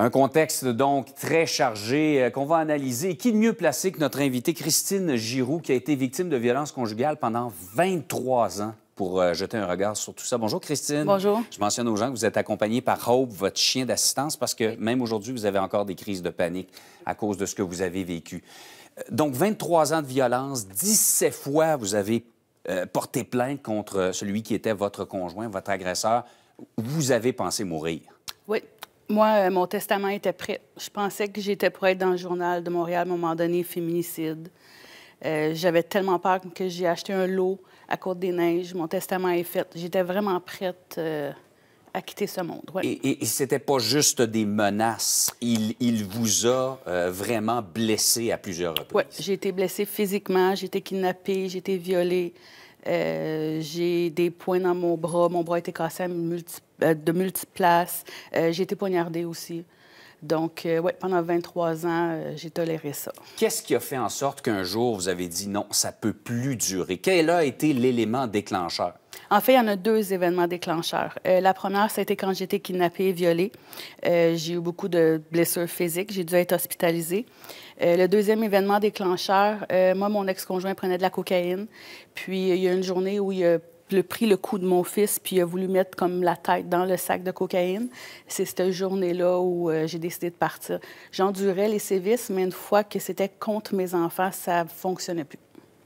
Un contexte donc très chargé euh, qu'on va analyser. Qui de mieux placé que notre invitée Christine Giroux, qui a été victime de violences conjugales pendant 23 ans? pour euh, jeter un regard sur tout ça. Bonjour Christine. Bonjour. Je mentionne aux gens que vous êtes accompagnée par Hope, votre chien d'assistance, parce que même aujourd'hui, vous avez encore des crises de panique à cause de ce que vous avez vécu. Euh, donc 23 ans de violence, 17 fois vous avez porté plainte contre celui qui était votre conjoint, votre agresseur. Vous avez pensé mourir. Oui, moi, euh, mon testament était prêt. Je pensais que j'étais pour être dans le journal de Montréal à un moment donné, féminicide. Euh, j'avais tellement peur que j'ai acheté un lot à Côte-des-Neiges. Mon testament est fait. J'étais vraiment prête. Euh, à quitter ce monde. Et, et c'était pas juste des menaces. Il, vous a vraiment blessé à plusieurs reprises. Oui, j'ai été blessée physiquement, j'ai été kidnappée, j'ai été violée. Euh, j'ai des points dans mon bras. Mon bras a été cassé euh, de multiples places. Euh, j'ai été poignardée aussi. Donc, ouais, oui, pendant 23 ans, j'ai toléré ça. Qu'est-ce qui a fait en sorte qu'un jour, vous avez dit non, ça peut plus durer? Quel a été l'élément déclencheur? En fait, il y en a deux événements déclencheurs. la première, c'était quand été kidnappée et violée. j'ai eu beaucoup de blessures physiques. J'ai dû être hospitalisée. Euh, le deuxième événement déclencheur, euh, moi, mon ex-conjoint prenait de la cocaïne. Puis, il y a une journée où il a pris le coup de mon fils, puis il a voulu mettre comme la tête dans le sac de cocaïne. C'est cette journée-là où euh, j'ai décidé de partir. J'endurais les sévices, mais une fois que c'était contre mes enfants, ça fonctionnait plus.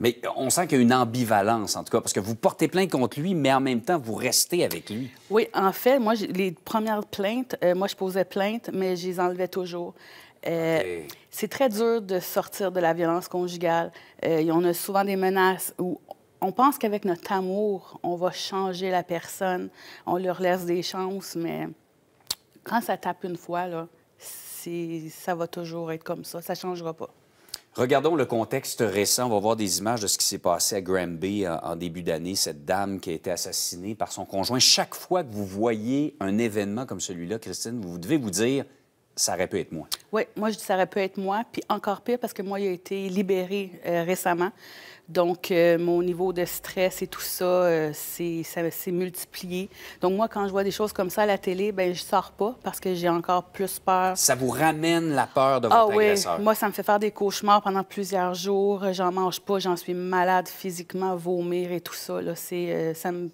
Mais on sent qu'il y a une ambivalence, en tout cas, parce que vous portez plainte contre lui, mais en même temps, vous restez avec lui. Oui, en fait, moi, les premières plaintes, euh, moi, je posais plainte, mais je les enlevais toujours. Euh, c'est très dur de sortir de la violence conjugale. Euh, on a souvent des menaces où on pense qu'avec notre amour, on va changer la personne. On leur laisse des chances, mais quand ça tape une fois, là, ça va toujours être comme ça. Ça ne changera pas. Regardons le contexte récent. On va voir des images de ce qui s'est passé à Granby euh, en, début d'année. Cette dame qui a été assassinée par son conjoint. Chaque fois que vous voyez un événement comme celui-là, Christine, vous devez vous dire ça aurait pu être moi. Oui, moi, je dis ça aurait pu être moi. Puis encore pire, parce que moi, il a été libéré euh, récemment. Donc, euh, mon niveau de stress et tout ça, euh, c'est multiplié. Donc, moi, quand je vois des choses comme ça à la télé, ben je sors pas parce que j'ai encore plus peur. Ça vous ramène la peur de ah votre ah, oui. Moi, ça me fait faire des cauchemars pendant plusieurs jours. J'en mange pas, j'en suis malade physiquement, vomir et tout ça. Là, c'est, ça, me...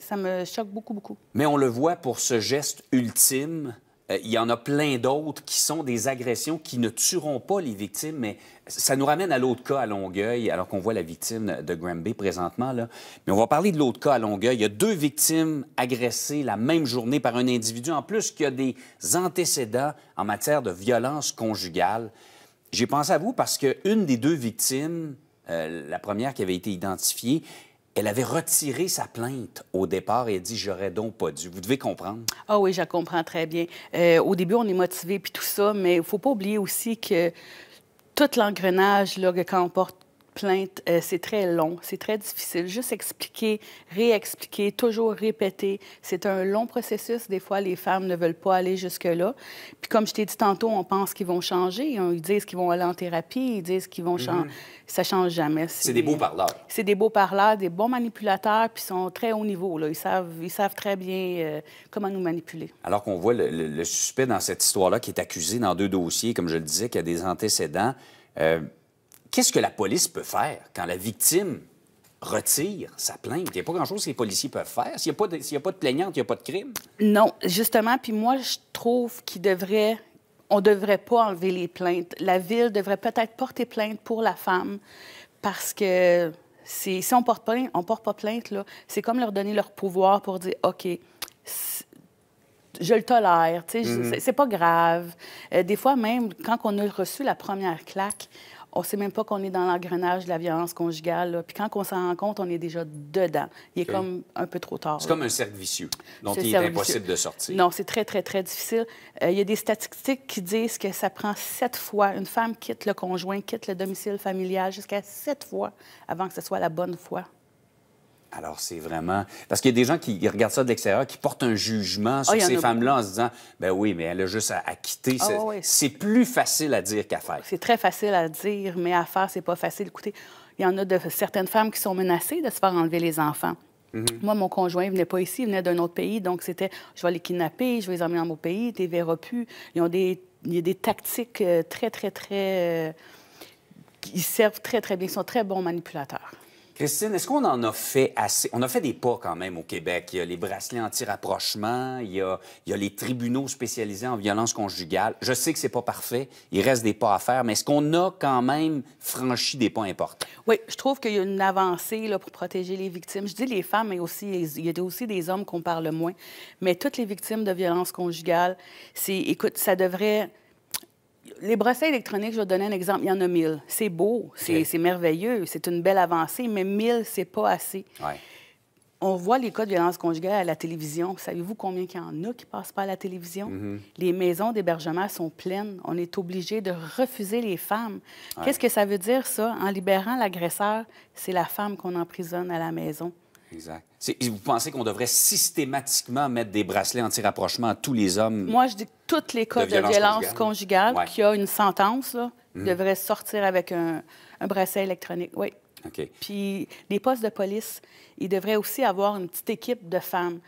ça me choque beaucoup, beaucoup. Mais on le voit pour ce geste ultime euh, il y en a plein d'autres qui sont des agressions qui ne tueront pas les victimes, mais ça nous ramène à l'autre cas à Longueuil, alors qu'on voit la victime de Granby présentement. Là. Mais on va parler de l'autre cas à Longueuil. Il y a deux victimes agressées la même journée par un individu, en plus qu'il y a des antécédents en matière de violence conjugale. J'ai pensé à vous parce qu'une des deux victimes, euh, la première qui avait été identifiée, elle avait retiré sa plainte au départ et a dit J'aurais donc pas dû. Vous devez comprendre. Ah oui, je comprends très bien. Euh, au début, on est motivé puis tout ça, mais il faut pas oublier aussi que tout l'engrenage là, que plainte, euh, c'est très long, c'est très difficile. Juste expliquer, réexpliquer, toujours répéter. C'est un long processus. Des fois, les femmes ne veulent pas aller jusque-là. Puis comme je t'ai dit tantôt, on pense qu'ils vont changer. Hein, ils disent qu'ils vont aller en thérapie, ils disent qu'ils vont changer. Mm-hmm. Ça change jamais. C'est des beaux parleurs. C'est des beaux parleurs, des bons manipulateurs, puis ils sont très haut niveau. Là. Ils, savent, ils savent très bien euh, comment nous manipuler. Alors qu'on voit le, suspect dans cette histoire-là qui est accusé dans deux dossiers, comme je le disais, qui a des antécédents. Euh, Qu'est-ce que la police peut faire quand la victime retire sa plainte. Il n'y a pas grand-chose que les policiers peuvent faire. S'il n'y a, pas de plaignante, il n'y a pas de crime. Non, justement. Puis moi, je trouve qu'il devrait... On ne devrait pas enlever les plaintes. La ville devrait peut-être porter plainte pour la femme parce que si on porte on porte pas plainte, c'est comme leur donner leur pouvoir pour dire, OK, je le tolère, mm-hmm. c'est pas grave. Euh, des fois, même, quand on a reçu la première claque, on ne sait même pas qu'on est dans l'engrenage de la violence conjugale. Puis quand on s'en rend compte, on est déjà dedans. Il est comme un peu trop tard. C'est comme un cercle vicieux dont il est impossible de sortir. Non, c'est très, très, très difficile. Euh, il y a des statistiques qui disent que ça prend sept fois. Une femme quitte le conjoint, quitte le domicile familial jusqu'à sept fois avant que ce soit la bonne fois. Alors, c'est vraiment. Parce qu'il y a des gens qui regardent ça de l'extérieur, qui portent un jugement ah, sur ces femmes-là en se disant ben oui, mais elle a juste à, quitter. Ah, c'est plus facile à dire qu'à faire. C'est très facile à dire, mais à faire, c'est pas facile. Écoutez, il y en a de certaines femmes qui sont menacées de se faire enlever les enfants. Mhm. Moi, mon conjoint, il venait pas ici, il venait d'un autre pays. Donc, c'était je vais les kidnapper, je vais les emmener dans mon pays, tu les verras plus. des, il y a des tactiques euh, très, très, très. Euh, ils servent très, très bien. Ils sont très bons manipulateurs. Christine, est-ce qu'on en a fait assez? On a fait des pas quand même au Québec. Il y a les bracelets anti-rapprochement, il, y a les tribunaux spécialisés en violence conjugale. Je sais que n'est pas parfait, il reste des pas à faire, mais est-ce qu'on a quand même franchi des pas importants? Oui, je trouve qu'il y a une avancée là, pour protéger les victimes. Je dis les femmes, mais aussi il y a aussi des hommes qu'on parle moins. Mais toutes les victimes de violences conjugales, écoute, ça devrait les bracelets électroniques, je vais donner un exemple, il y en a mille. C'est beau, c'est merveilleux, c'est une belle avancée, mais mille, c'est pas assez. On voit les cas de violence conjugale à la télévision. Savez-vous combien il y en a qui passent pas à la télévision? Mm-hmm. Les maisons d'hébergement sont pleines. On est obligé de refuser les femmes. Qu'est-ce que ça veut dire, ça? En libérant l'agresseur, c'est la femme qu'on emprisonne à la maison. Exact. Vous pensez qu'on devrait systématiquement mettre des bracelets anti-rapprochement à tous les hommes? Moi, je dis que tous les cas de, violence, conjugale, qui a une sentence, hmm. devraient sortir avec un, bracelet électronique. Oui. OK. Puis les postes de police, ils devraient aussi avoir une petite équipe de femmes.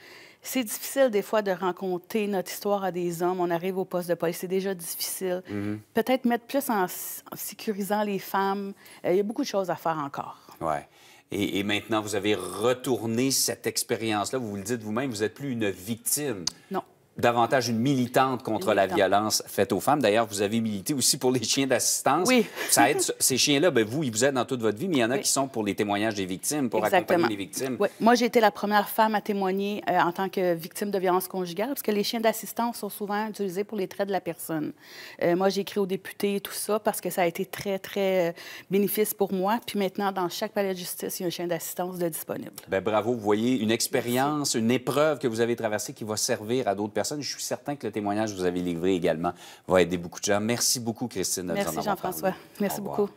C'est difficile des fois de rencontrer notre histoire à des hommes. On arrive au poste de police, c'est déjà difficile. Mm-hmm. Peut-être mettre plus en, sécurisant les femmes. Euh, il y a beaucoup de choses à faire encore. Ouais. Et, maintenant, vous avez retourné cette expérience-là. Vous, vous le dites vous-même, vous n'êtes plus une victime. Non davantage une militante contre la violence faite aux femmes. D'ailleurs, vous avez milité aussi pour les chiens d'assistance. Oui. Ça aide, ces chiens-là, ben, vous, ils vous aident dans toute votre vie, mais il y en a qui sont pour les témoignages des victimes, pour accompagner les victimes. Moi, j'ai été la première femme à témoigner euh, en tant que victime de violence conjugale, parce que les chiens d'assistance sont souvent utilisés pour les traits de la personne. Euh, moi, j'ai écrit aux députés et tout ça, parce que ça a été très, très euh, bénéfice pour moi. Puis maintenant, dans chaque palais de justice, il y a un chien d'assistance disponible. Bien, bravo. Vous voyez une expérience, une épreuve que vous avez traversée qui va servir à d'autres personnes je suis certain que le témoignage que vous avez livré également va aider beaucoup de gens. Merci beaucoup, Christine. Merci, Jean-François. Merci beaucoup.